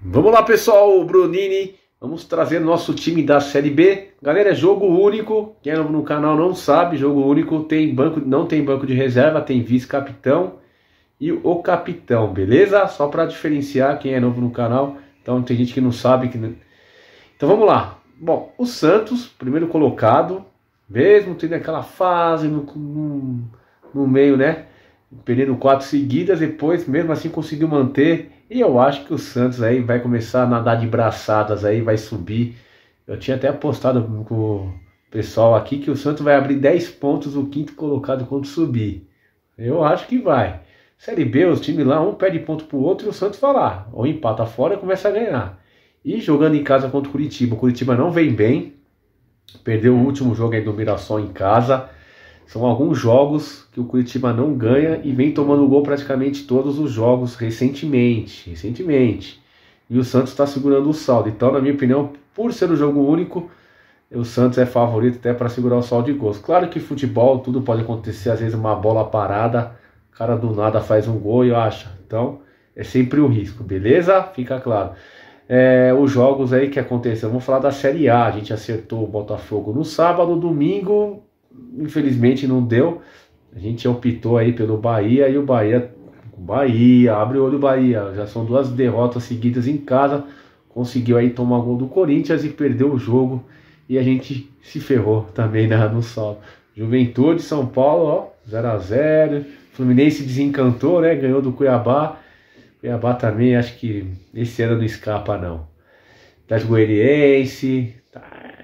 Vamos lá, pessoal, o Brunini. Vamos trazer nosso time da Série B. Galera, é jogo único. Quem é novo no canal não sabe, jogo único tem banco, não tem banco de reserva, tem vice-capitão e o capitão, beleza? Só para diferenciar quem é novo no canal. Então tem gente que não sabe que Então vamos lá. Bom, o Santos, primeiro colocado, mesmo tendo aquela fase no, no, no meio, né? Perdendo quatro seguidas, depois mesmo assim conseguiu manter e eu acho que o Santos aí vai começar a nadar de braçadas aí, vai subir. Eu tinha até apostado com o pessoal aqui que o Santos vai abrir 10 pontos o quinto colocado quando subir. Eu acho que vai. Série B, os times lá, um pede ponto pro outro e o Santos vai lá. Ou empata fora e começa a ganhar. E jogando em casa contra o Curitiba. O Curitiba não vem bem. Perdeu o último jogo aí do Mirassol em casa. São alguns jogos que o Curitiba não ganha e vem tomando gol praticamente todos os jogos recentemente. Recentemente. E o Santos está segurando o saldo. Então, na minha opinião, por ser um jogo único, o Santos é favorito até para segurar o saldo de gols. Claro que futebol, tudo pode acontecer, às vezes uma bola parada, o cara do nada faz um gol e acha. Então, é sempre o um risco, beleza? Fica claro. É, os jogos aí que aconteceram, vamos falar da Série A. A gente acertou o Botafogo no sábado, domingo, infelizmente não deu. A gente optou aí pelo Bahia e o Bahia, Bahia, abre o olho Bahia, já são duas derrotas seguidas em casa, conseguiu aí tomar gol do Corinthians e perdeu o jogo e a gente se ferrou também na, né, no saldo. Juventude, São Paulo, ó, 0 a 0 Fluminense desencantou, né? Ganhou do Cuiabá. Cuiabá também, acho que esse ano não escapa, não. Das Goianiense. Tá,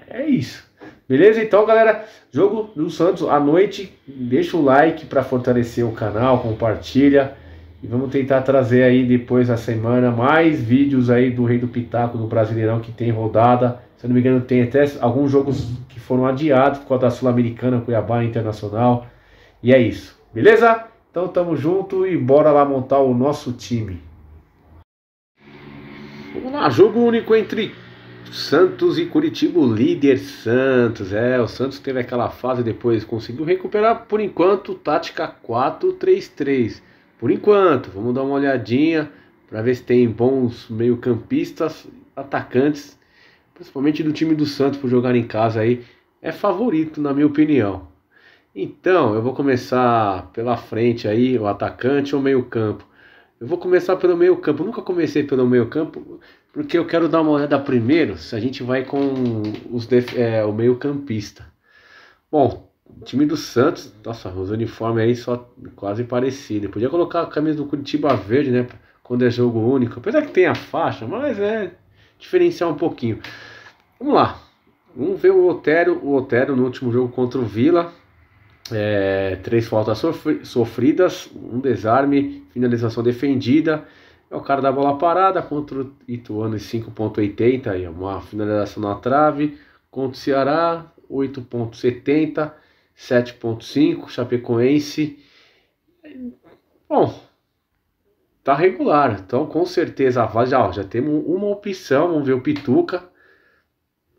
é isso. Beleza? Então, galera, jogo do Santos à noite. Deixa o like para fortalecer o canal, compartilha. E vamos tentar trazer aí depois da semana mais vídeos aí do Rei do Pitaco, do Brasileirão que tem rodada. Se eu não me engano, tem até alguns jogos que foram adiados por causa da Sul-Americana, Cuiabá Internacional. E é isso, beleza? Então tamo junto e bora lá montar o nosso time. Vamos lá, jogo único entre Santos e Curitiba, o líder Santos. É, o Santos teve aquela fase depois, conseguiu recuperar por enquanto, tática 4-3-3. Por enquanto, vamos dar uma olhadinha para ver se tem bons meio-campistas, atacantes, principalmente do time do Santos por jogar em casa aí, é favorito na minha opinião. Então, eu vou começar pela frente aí, o atacante ou meio-campo. Eu vou começar pelo meio-campo. Nunca comecei pelo meio-campo porque eu quero dar uma olhada primeiro se a gente vai com os é, o meio-campista. Bom, time do Santos, nossa, os uniformes aí só quase parecidos. Podia colocar a camisa do Curitiba verde, né? Quando é jogo único. Apesar que tem a faixa, mas é diferenciar um pouquinho. Vamos lá. Vamos ver o Otero. O Otero no último jogo contra o Vila. É, três faltas sofridas, um desarme, finalização defendida é o cara da bola parada contra o Ituano e 5.80, é uma finalização na trave. Contra o Ceará 8.70, 7.5, Chapecoense. Bom, tá regular. Então, com certeza, já, já temos uma opção. Vamos ver o Pituca.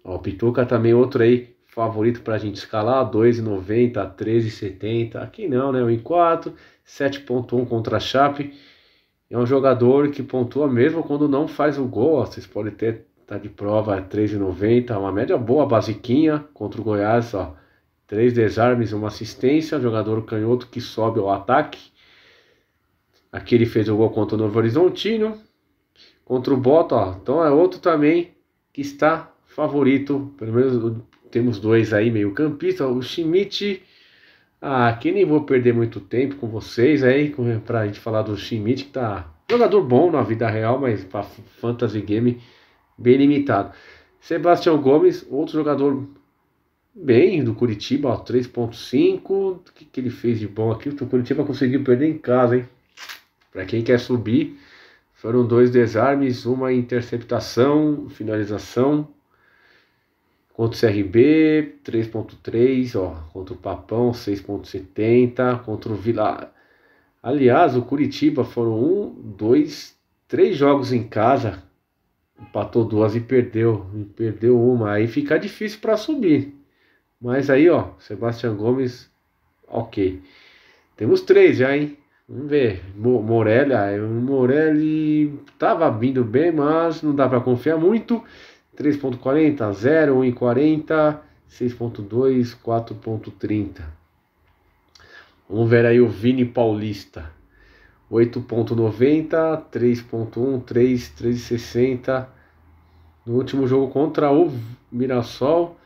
Ó, o Pituca também, outro aí, favorito para a gente escalar. 2,90, 13,70. Aqui não, né? 1,4, 7,1 contra a Chape é um jogador que pontua mesmo quando não faz o gol. Vocês podem ter, tá de prova, 3,90, uma média boa, basiquinha, contra o Goiás, ó. Três desarmes, uma assistência, jogador canhoto que sobe ao ataque. Aqui ele fez o gol contra o Novo Horizontino, contra o Boto, ó. Então é outro também que está favorito, pelo menos temos dois aí meio campista, o Schmidt ah, aqui nem vou perder muito tempo com vocês aí, pra gente falar do Schmidt, que tá jogador bom na vida real, mas pra fantasy game bem limitado. Sebastião Gomes, outro jogador bem do Curitiba, 3.5. O que, que ele fez de bom aqui? O Curitiba conseguiu perder em casa, hein? Para quem quer subir, foram dois desarmes, uma interceptação, finalização Contra o CRB, 3.3, ó, contra o Papão, 6.70, contra o Vila. Aliás, o Curitiba foram um, dois, três jogos em casa, empatou duas e perdeu, e perdeu uma. Aí fica difícil para subir. Mas aí, ó, Sebastião Gomes, ok. Temos três já, hein? Vamos ver. Morelli, o Morelli tava vindo bem, mas não dá para confiar muito. 3.40, 0, 1,40, 6.2, 4.30. Vamos ver aí o Vini Paulista. 8.90, 3.1, 3, 3.60. No último jogo contra o Mirassol,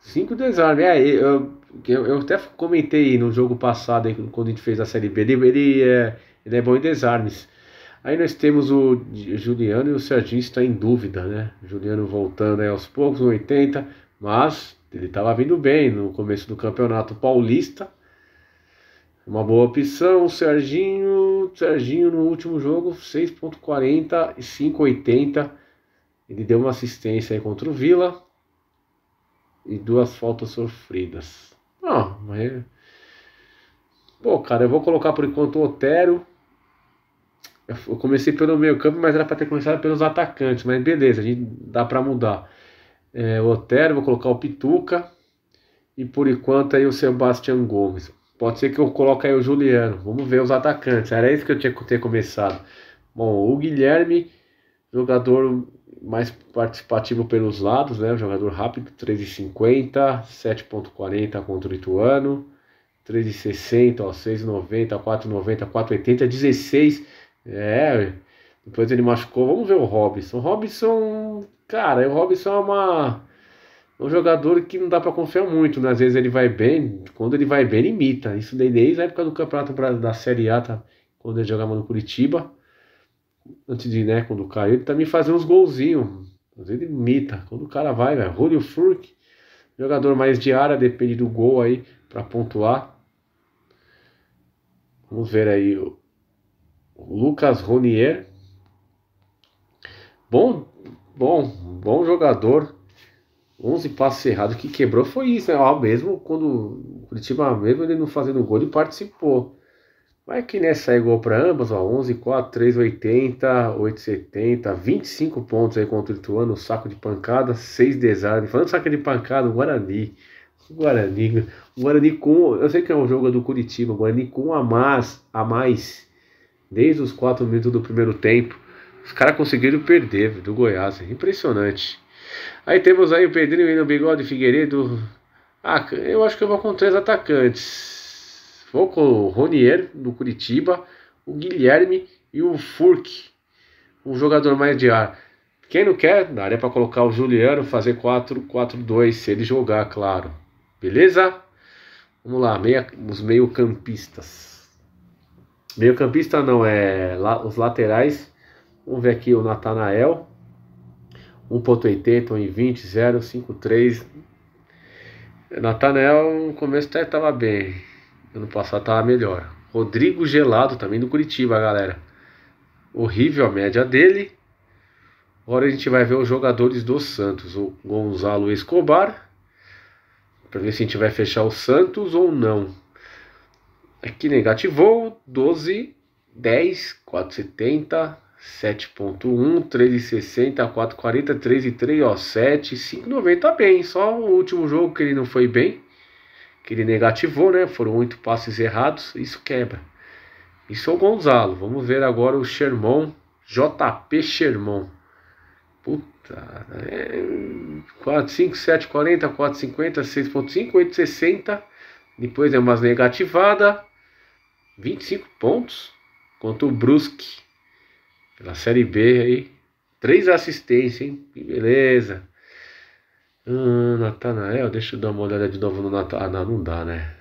5 desarmes. É, eu, eu, até comentei no jogo passado, quando a gente fez a Série B, ele, ele, é, ele é bom em desarmes. Aí nós temos o Juliano e o Serginho está em dúvida, né? Juliano voltando aí aos poucos, 80, mas ele estava vindo bem no começo do Campeonato Paulista. Uma boa opção, o Serginho, Serginho no último jogo, 6.40 e 5.80. Ele deu uma assistência aí contra o Vila e duas faltas sofridas. Não, ah, mas Pô, cara, eu vou colocar por enquanto o Otero eu comecei pelo meio campo, mas era para ter começado pelos atacantes, mas beleza, a gente dá para mudar. É, o Otero, vou colocar o Pituca e por enquanto aí o Sebastião Gomes. Pode ser que eu coloque aí o Juliano. Vamos ver os atacantes. Era isso que eu tinha que ter começado. Bom, o Guilherme, jogador mais participativo pelos lados, né? Jogador rápido, 3,50, 7,40 contra o Ituano, 3,60, 6,90, 4,90, 4,80, 16 é, depois ele machucou. Vamos ver o Robson. Robson, cara, o Robson é uma, um jogador que não dá para confiar muito, né? Às vezes ele vai bem, quando ele vai bem, ele imita. Isso daí desde a época do Campeonato da Série A, tá? quando ele jogava no Curitiba. Antes de, né, quando caiu, ele também fazia uns golzinhos. Às vezes ele imita. Quando o cara vai, velho, Rony Furk, jogador mais de área, depende do gol aí para pontuar. Vamos ver aí o Lucas Ronier. Bom, bom, bom jogador. 11 passos errados. O que quebrou foi isso, né? Ó, mesmo quando o Curitiba, mesmo ele não fazendo gol, ele participou. Mas que né, saiu gol para ambas, ó, 11, 4, 3, 80, 8, 70, 25 pontos aí contra o Ituano, saco de pancada, 6 desarmes. Falando de saco de pancada, o Guarani. O Guarani, o Guarani com. Eu sei que é um jogo do Curitiba, o Guarani com a mais, a mais Desde os 4 minutos do primeiro tempo, os caras conseguiram perder do Goiás. Impressionante. Aí temos aí o Pedrinho o bigode Figueiredo. Ah, eu acho que eu vou com três atacantes. Vou com o Ronier do Curitiba, o Guilherme e o Furk, um jogador mais de ar. Quem não quer, daria para colocar o Juliano, fazer 4-4-2, se ele jogar, claro. Beleza? Vamos lá, meia, os meio-campistas. Meio campista não, é lá, os laterais. Vamos ver aqui o Natanael. 1.80, 1.20, 0.53. Natanael no começo até estava bem. Ano passado estava melhor. Rodrigo Gelado também do Curitiba, galera. Horrível a média dele. Agora a gente vai ver os jogadores do Santos. O Gonzalo Escobar. Para ver se a gente vai fechar o Santos ou não. Aqui negativou 12, 10, 470, 7.1, 1360, 440, 33, ó, 7, 590 bem. Só o último jogo que ele não foi bem, que ele negativou, né? Foram oito passes errados, isso quebra. Isso é o Gonzalo. Vamos ver agora o Sherman, JP Sherman. Puta, é 4, 5, 7, 40, 4, 50, 6.5, 8, 60. Depois é umas negativadas. 25 pontos contra o Brusque. Pela Série B aí. Três assistências, hein? Que beleza. Ah, Natanael, deixa eu dar uma olhada de novo no Natanael. Ah, não, não dá, né?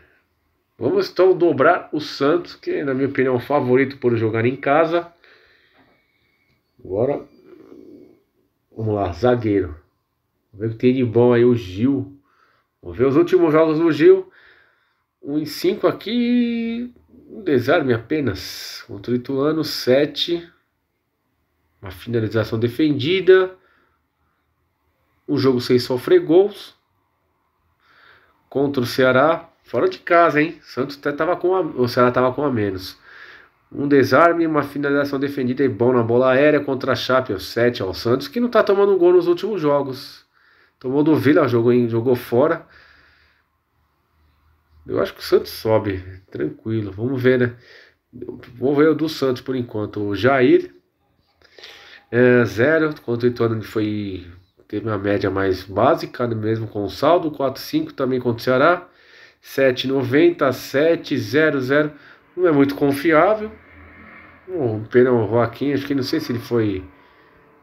Vamos então dobrar o Santos, que na minha opinião é o favorito por jogar em casa. Agora, vamos lá, zagueiro. Vamos ver o que tem de bom aí o Gil. Vamos ver os últimos jogos do Gil. 1 em 5 aqui, um desarme apenas contra o Ituano, 7. Uma finalização defendida. Um jogo 6 sofre gols. Contra o Ceará, fora de casa, hein? Santos até tava com a, o Ceará estava com a menos. Um desarme, uma finalização defendida e bom na bola aérea contra a Chape, o 7 ao Santos, que não está tomando gol nos últimos jogos. Tomou do Vila, jogou, jogou fora. Eu acho que o Santos sobe, tranquilo. Vamos ver, né? Vou ver o do Santos por enquanto. O Jair, é, zero, enquanto o Ituano foi, teve uma média mais básica, né, mesmo com o saldo. 4,5 também contra o Ceará. 7,90, 7,00. Não é muito confiável. O Pedro Joaquim, acho que não sei se ele foi.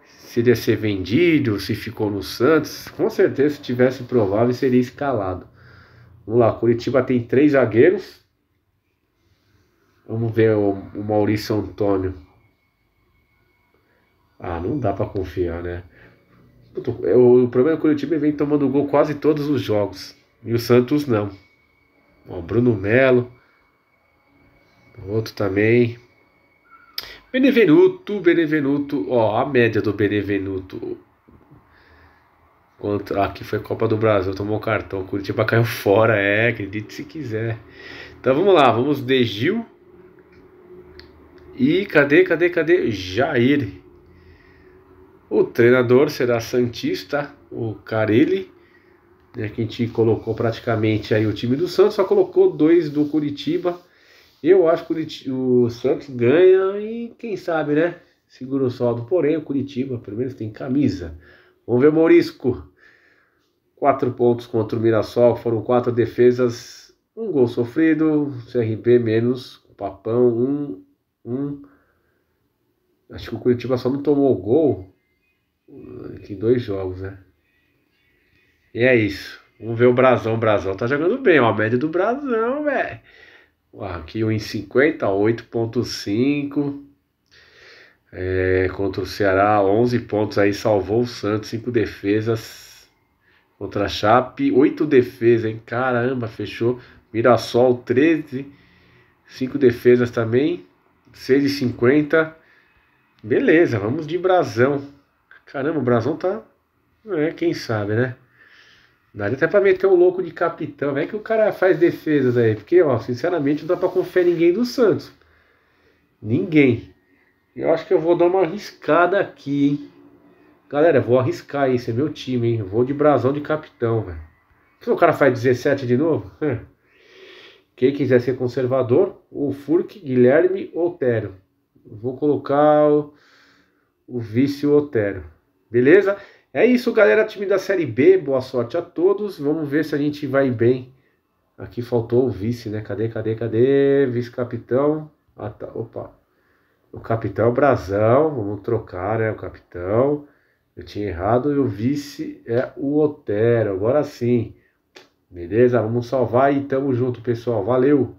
Se ele ia ser vendido, se ficou no Santos. Com certeza, se tivesse provável, seria escalado. Vamos lá, Curitiba tem três zagueiros. Vamos ver o, o Maurício Antônio. Ah, não dá para confiar, né? o, o problema é que o Curitiba vem tomando gol quase todos os jogos. E o Santos não. O Bruno Melo. Outro também. Benevenuto, Benevenuto. Ó, a média do Benevenuto. Contra, aqui foi Copa do Brasil, tomou cartão. O Curitiba caiu fora, é, acredite se quiser. Então vamos lá, vamos de Gil. E cadê, cadê, cadê? Jair. O treinador será Santista, o Carelli. Né, que a gente colocou praticamente aí o time do Santos, só colocou dois do Curitiba. Eu acho que o Santos ganha e quem sabe, né? Segura o saldo. Porém, o Curitiba, pelo menos, tem camisa. Vamos ver, Morisco quatro pontos contra o Mirassol, foram quatro defesas, um gol sofrido, CRB menos, Papão um, um. Acho que o Curitiba só não tomou gol eh, em dois jogos, né? E é isso. Vamos ver o Brasão. O Brasão tá jogando bem, ó. A média do Brasão, velho. É, aqui 1,50, 8,5. É, contra o Ceará, 11 pontos aí. Salvou o Santos, 5 defesas, contra a Chape, 8 defesas, hein? Caramba, fechou. Mirassol 13, 5 defesas também, 6,50. Beleza, vamos de Brasão. Caramba, o Brasão tá. É, quem sabe, né? Daria até pra meter um louco de capitão. É que o cara faz defesas aí. Porque, ó, sinceramente, não dá pra confiar ninguém do Santos. Ninguém. Eu acho que eu vou dar uma arriscada aqui, hein? Galera, vou arriscar isso, é meu time, hein? Vou de brasão de capitão, velho. o cara faz 17 de novo? Quem quiser ser conservador, o Furk, Guilherme, Otero. Vou colocar o, o vice Otero. Beleza? É isso, galera. Time da Série B, boa sorte a todos. Vamos ver se a gente vai bem. Aqui faltou o vice, né? Cadê, cadê, cadê? Vice-capitão. Ah, tá. Opa. O capitão é Brasão. Vamos trocar, né? O capitão. Eu tinha errado e o vice é o Otero. Agora sim. Beleza? Vamos salvar e tamo junto, pessoal. Valeu!